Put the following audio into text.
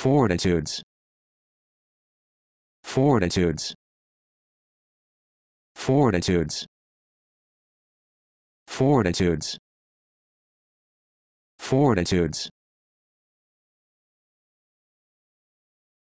Fortitudes. Fortitudes. Fortitudes. Fortitudes. Fortitudes.